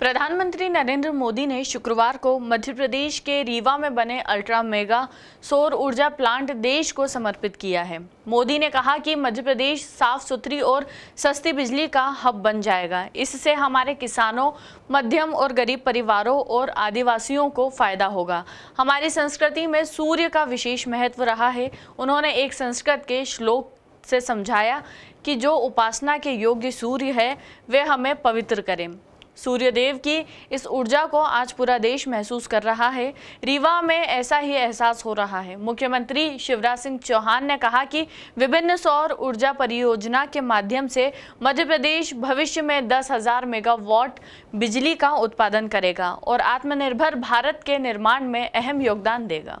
प्रधानमंत्री नरेंद्र मोदी ने शुक्रवार को मध्य प्रदेश के रीवा में बने अल्ट्रा मेगा सौर ऊर्जा प्लांट देश को समर्पित किया है मोदी ने कहा कि मध्य प्रदेश साफ सुथरी और सस्ती बिजली का हब बन जाएगा इससे हमारे किसानों मध्यम और गरीब परिवारों और आदिवासियों को फायदा होगा हमारी संस्कृति में सूर्य का विशेष महत्व रहा है उन्होंने एक संस्कृत के श्लोक से समझाया कि जो उपासना के योग्य सूर्य है वे हमें पवित्र करें सूर्यदेव की इस ऊर्जा को आज पूरा देश महसूस कर रहा है रीवा में ऐसा ही एहसास हो रहा है मुख्यमंत्री शिवराज सिंह चौहान ने कहा कि विभिन्न सौर ऊर्जा परियोजना के माध्यम से मध्य प्रदेश भविष्य में दस हजार मेगावाट बिजली का उत्पादन करेगा और आत्मनिर्भर भारत के निर्माण में अहम योगदान देगा